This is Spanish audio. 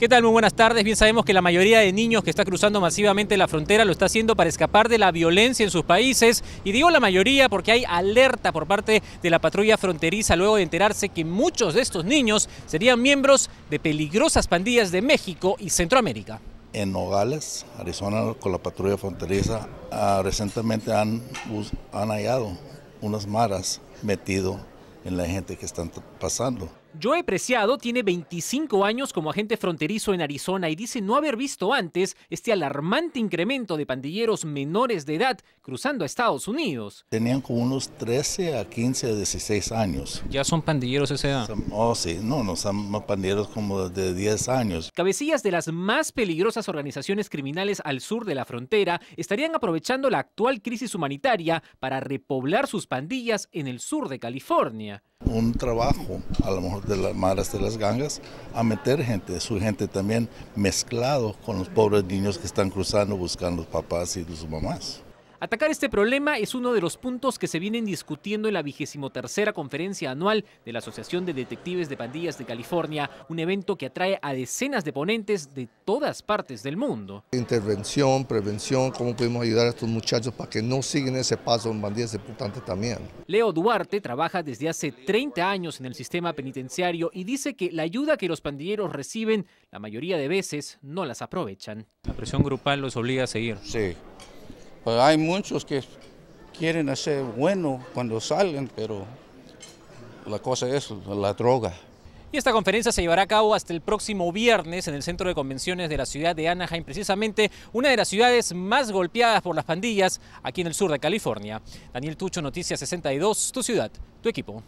¿Qué tal? Muy buenas tardes. Bien sabemos que la mayoría de niños que está cruzando masivamente la frontera lo está haciendo para escapar de la violencia en sus países. Y digo la mayoría porque hay alerta por parte de la patrulla fronteriza luego de enterarse que muchos de estos niños serían miembros de peligrosas pandillas de México y Centroamérica. En Nogales, Arizona, con la patrulla fronteriza, ah, recientemente han, han hallado unas maras metido en la gente que están pasando. Joe Preciado tiene 25 años como agente fronterizo en Arizona y dice no haber visto antes este alarmante incremento de pandilleros menores de edad cruzando a Estados Unidos. Tenían como unos 13 a 15 a 16 años. ¿Ya son pandilleros a esa edad? Oh, sí, no, no, son pandilleros como de 10 años. Cabecillas de las más peligrosas organizaciones criminales al sur de la frontera estarían aprovechando la actual crisis humanitaria para repoblar sus pandillas en el sur de California un trabajo, a lo mejor de las madres de las gangas, a meter gente, su gente también mezclado con los pobres niños que están cruzando buscando los papás y sus mamás. Atacar este problema es uno de los puntos que se vienen discutiendo en la vigésimo tercera conferencia anual de la Asociación de Detectives de Pandillas de California, un evento que atrae a decenas de ponentes de todas partes del mundo. Intervención, prevención, cómo podemos ayudar a estos muchachos para que no sigan ese paso en pandillas de putante también. Leo Duarte trabaja desde hace 30 años en el sistema penitenciario y dice que la ayuda que los pandilleros reciben, la mayoría de veces no las aprovechan. La presión grupal los obliga a seguir. Sí pues hay muchos que quieren hacer bueno cuando salen, pero la cosa es la droga. Y esta conferencia se llevará a cabo hasta el próximo viernes en el Centro de Convenciones de la ciudad de Anaheim, precisamente una de las ciudades más golpeadas por las pandillas aquí en el sur de California. Daniel Tucho, Noticias 62, tu ciudad, tu equipo.